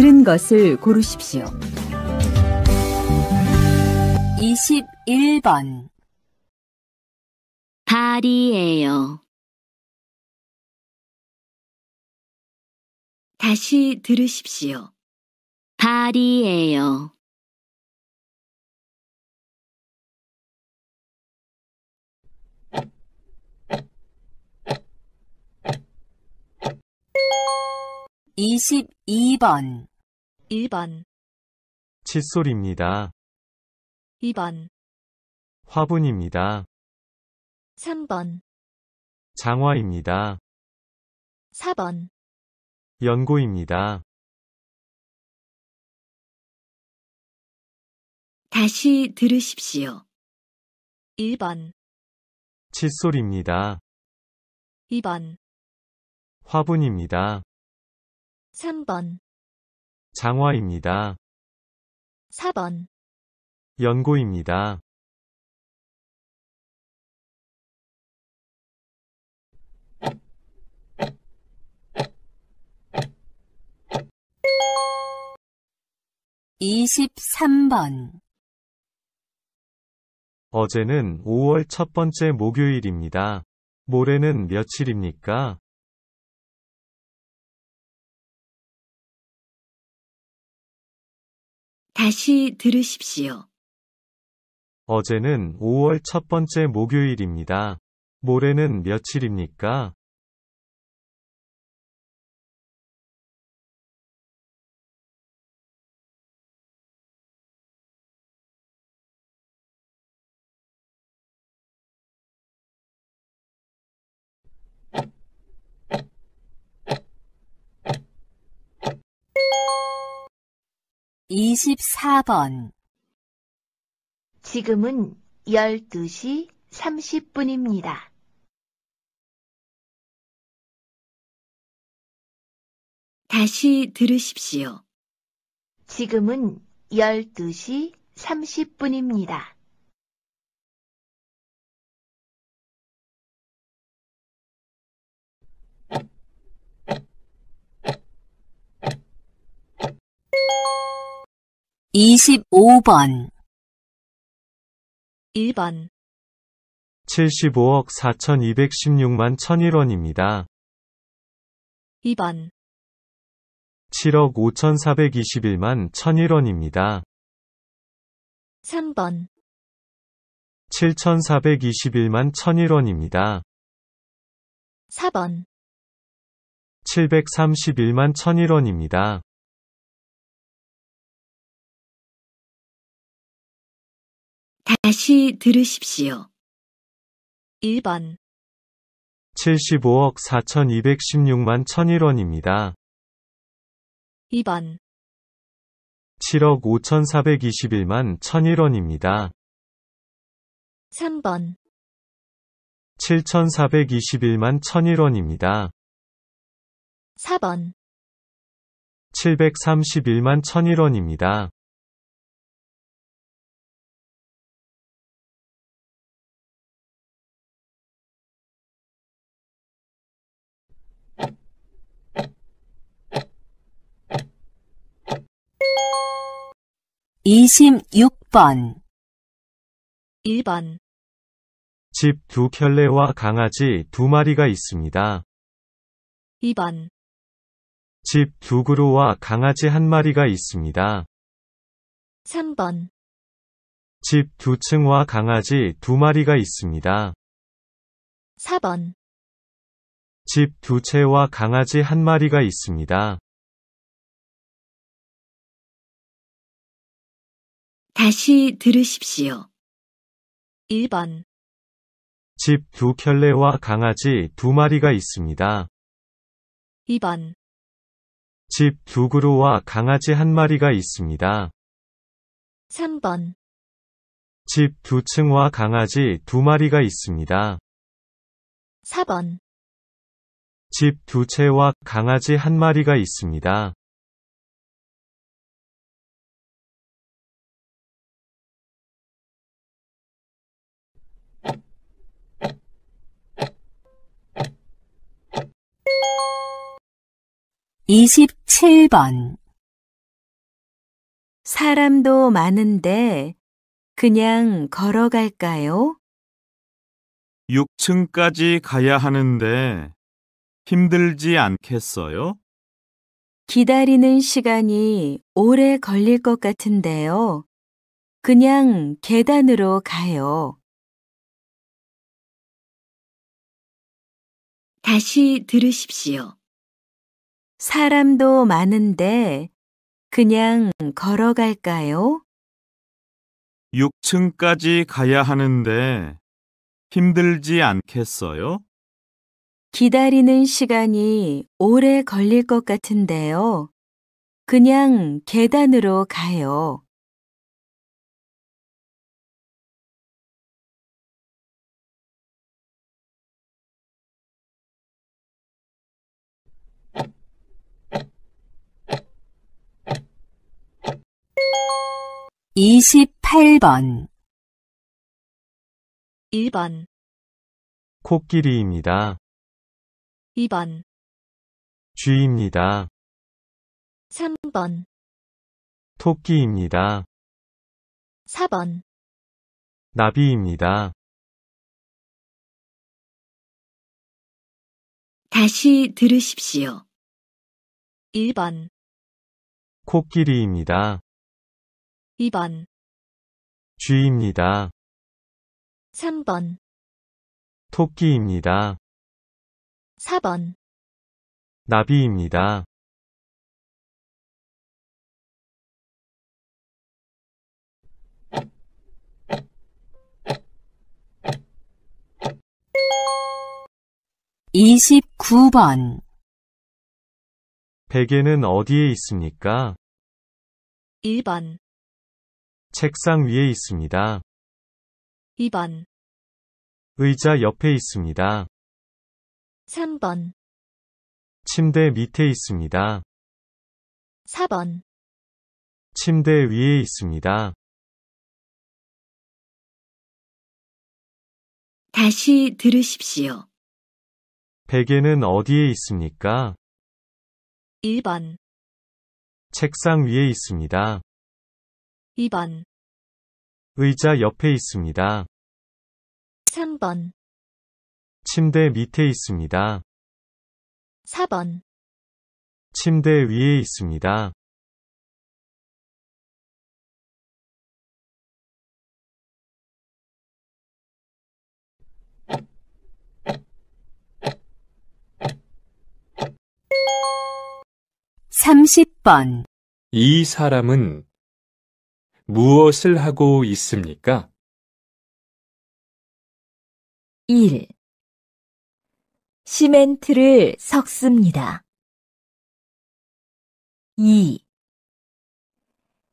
들은 것을 고르십시오. 21번 발이에요. 다시 들으십시오. 발이에요. 이십번 1번 칫솔입니다. 2번 화분입니다. 3번 장화입니다. 4번 연고입니다. 다시 들으십시오. 1번 칫솔입니다. 2번 화분입니다. 3번 장화입니다. 4번 연고입니다. 23번 어제는 5월 첫 번째 목요일입니다. 모레는 며칠입니까? 다시 들으십시오. 어제는 5월 첫 번째 목요일입니다. 모레는 며칠입니까? 24번 지금은 12시 30분입니다. 다시 들으십시오. 지금은 12시 30분입니다. 25번 1번 75억 4216만 1001원입니다. 2번 7억 5421만 1001원입니다. 3번 7421만 1001원입니다. 4번 731만 1001원입니다. 다시 들으십시오. 1번 75억 4216만 1001원입니다. 2번 7억 5421만 1001원입니다. 3번 7421만 1001원입니다. 4번 731만 1001원입니다. 26번 1번 집 두 켤레와 강아지 두 마리가 있습니다. 2번 집 두 그루와 강아지 한 마리가 있습니다. 3번 집 두 층과 강아지 두 마리가 있습니다. 4번 집 두 채와 강아지 한 마리가 있습니다. 다시 들으십시오. 1번, 집 두 켤레와 강아지 두 마리가 있습니다. 2번, 집 두 그루와 강아지 한 마리가 있습니다. 3번, 집 두 층과 강아지 두 마리가 있습니다. 4번, 집 두 채와 강아지 한 마리가 있습니다. 27번 사람도 많은데 그냥 걸어갈까요? 6층까지 가야 하는데 힘들지 않겠어요? 기다리는 시간이 오래 걸릴 것 같은데요. 그냥 계단으로 가요. 다시 들으십시오. 사람도 많은데 그냥 걸어갈까요? 6층까지 가야 하는데 힘들지 않겠어요? 기다리는 시간이 오래 걸릴 것 같은데요. 그냥 계단으로 가요. 28번 1번 코끼리입니다. 2번 쥐입니다. 3번 토끼입니다. 4번 나비입니다. 다시 들으십시오. 1번 코끼리입니다. 2번 쥐입니다. 3번 토끼입니다. 4번 나비입니다. 29번 베개는 어디에 있습니까? 1번 책상 위에 있습니다. 2번, 의자 옆에 있습니다. 3번, 침대 밑에 있습니다. 4번, 침대 위에 있습니다. 다시 들으십시오. 베개는 어디에 있습니까? 1번, 책상 위에 있습니다. 2번 의자 옆에 있습니다. 3번 침대 밑에 있습니다. 4번 침대 위에 있습니다. 30번 이 사람은 무엇을 하고 있습니까? 1. 시멘트를 섞습니다. 2.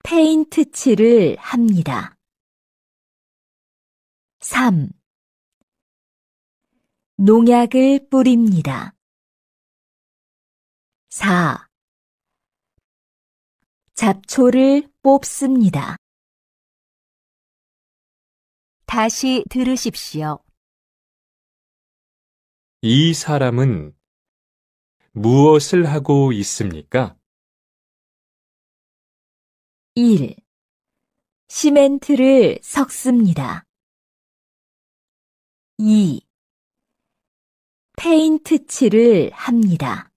페인트 칠을 합니다. 3. 농약을 뿌립니다. 4. 잡초를 뽑습니다. 다시 들으십시오. 이 사람은 무엇을 하고 있습니까? 1. 시멘트를 섞습니다. 2. 페인트 칠을 합니다.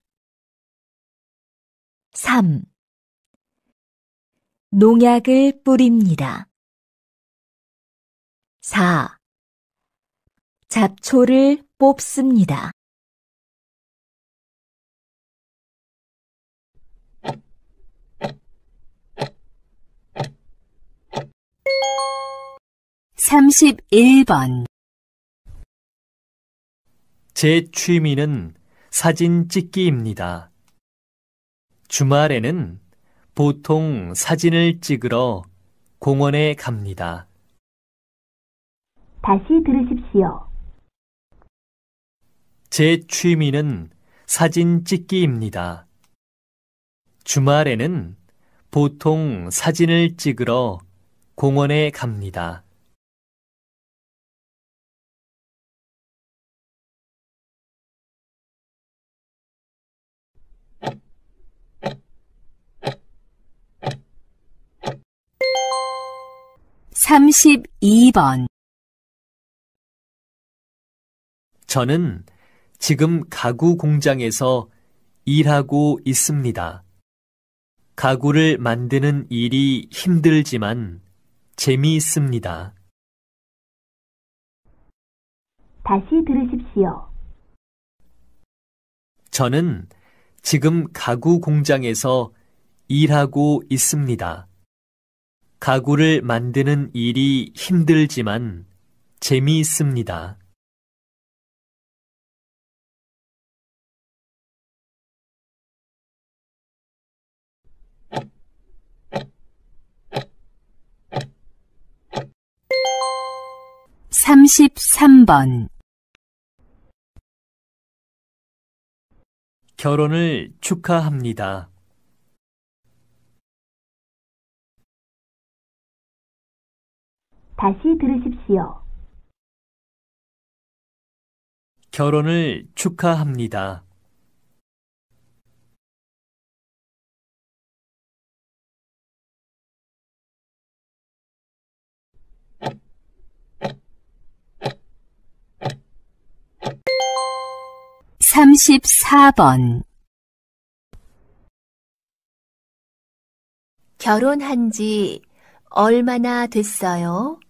3. 농약을 뿌립니다. 4. 잡초를 뽑습니다. 31번 제 취미는 사진 찍기입니다. 주말에는 보통 사진을 찍으러 공원에 갑니다. 다시 들으십시오. 제 취미는 사진 찍기입니다. 주말에는 보통 사진을 찍으러 공원에 갑니다. 삼십번 저는 지금 가구 공장에서 일하고 있습니다. 가구를 만드는 일이 힘들지만 재미있습니다. 다시 들으십시오. 저는 지금 가구 공장에서 일하고 있습니다. 가구를 만드는 일이 힘들지만 재미있습니다. 33번 결혼을 축하합니다. 다시 들으십시오. 결혼을 축하합니다. 34번 결혼한 지 얼마나 됐어요?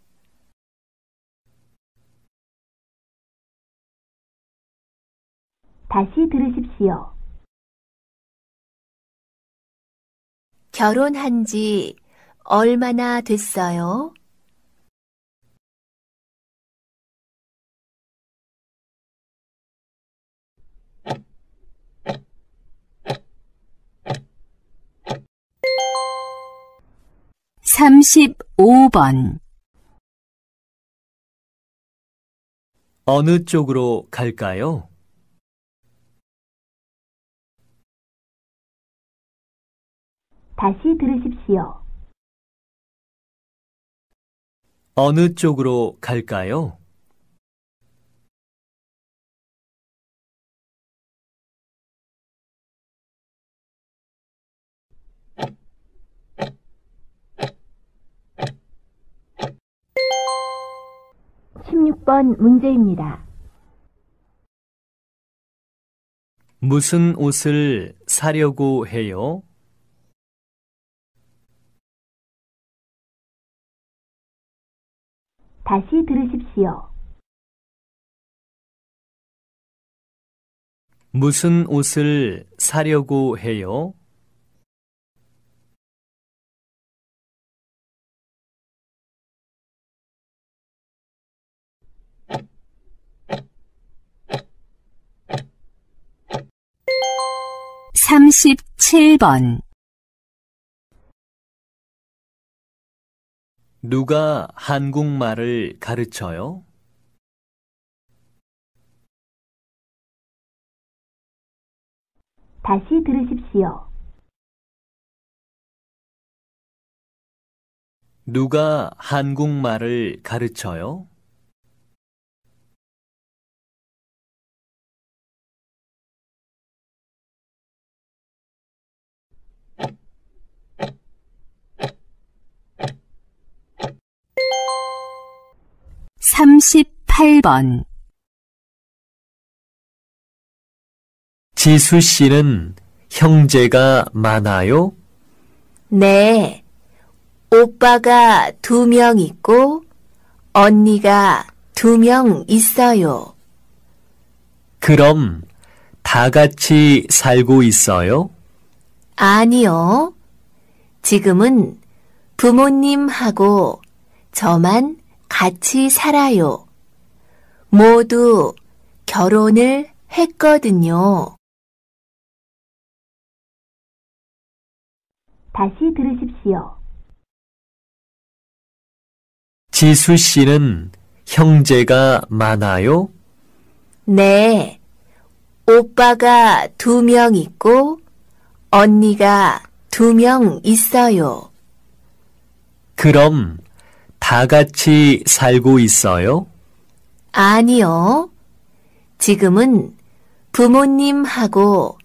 다시 들으십시오. 결혼한 지 얼마나 됐어요? 35번 어느 쪽으로 갈까요? 다시 들으십시오. 어느 쪽으로 갈까요? 6번 문제입니다. 무슨 옷을 사려고 해요? 다시 들으십시오. 무슨 옷을 사려고 해요? 37번 누가 한국말을 가르쳐요? 다시 들으십시오. 누가 한국말을 가르쳐요? 38번 지수 씨는 형제가 많아요? 네. 오빠가 두 명 있고 언니가 두 명 있어요. 그럼 다 같이 살고 있어요? 아니요. 지금은 부모님하고 저만 같이 살아요. 모두 결혼을 했거든요. 다시 들으십시오. 지수 씨는 형제가 많아요? 네. 오빠가 두 명 있고 언니가 두 명 있어요. 그럼 다 같이 살고 있어요? 아니요. 지금은 부모님하고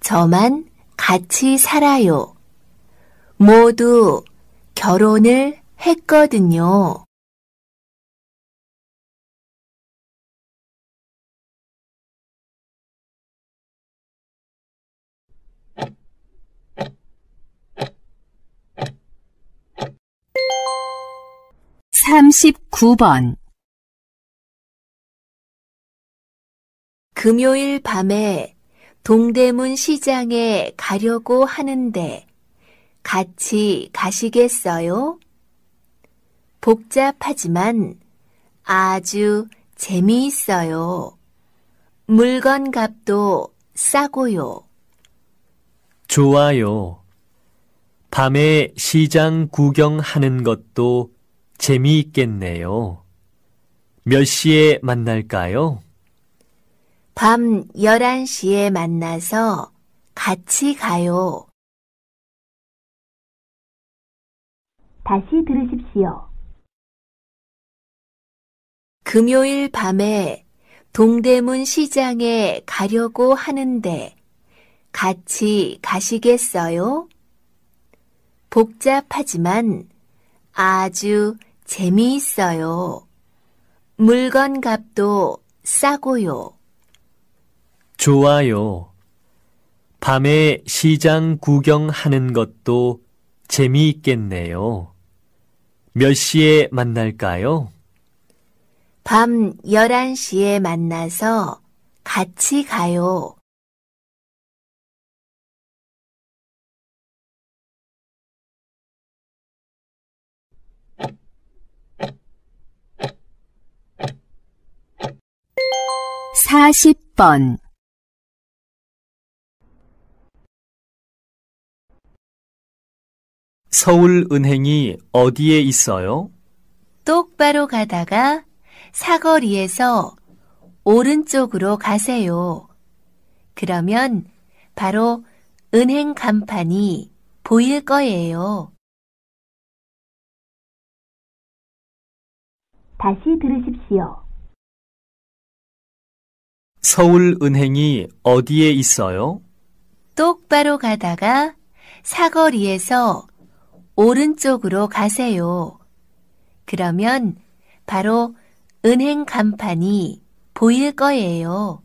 저만 같이 살아요. 모두 결혼을 했거든요. 39번 금요일 밤에 동대문 시장에 가려고 하는데 같이 가시겠어요? 복잡하지만 아주 재미있어요. 물건 값도 싸고요. 좋아요. 밤에 시장 구경하는 것도 재미있겠네요. 몇 시에 만날까요? 밤 11시에 만나서 같이 가요. 다시 들으십시오. 금요일 밤에 동대문 시장에 가려고 하는데 같이 가시겠어요? 복잡하지만 아주 재미있어요. 물건 값도 싸고요. 좋아요. 밤에 시장 구경하는 것도 재미있겠네요. 몇 시에 만날까요? 밤 11시에 만나서 같이 가요. 40번 서울은행이 어디에 있어요? 똑바로 가다가 사거리에서 오른쪽으로 가세요. 그러면 바로 은행 간판이 보일 거예요. 다시 들으십시오. 서울은행이 어디에 있어요? 똑바로 가다가 사거리에서 오른쪽으로 가세요. 그러면 바로 은행 간판이 보일 거예요.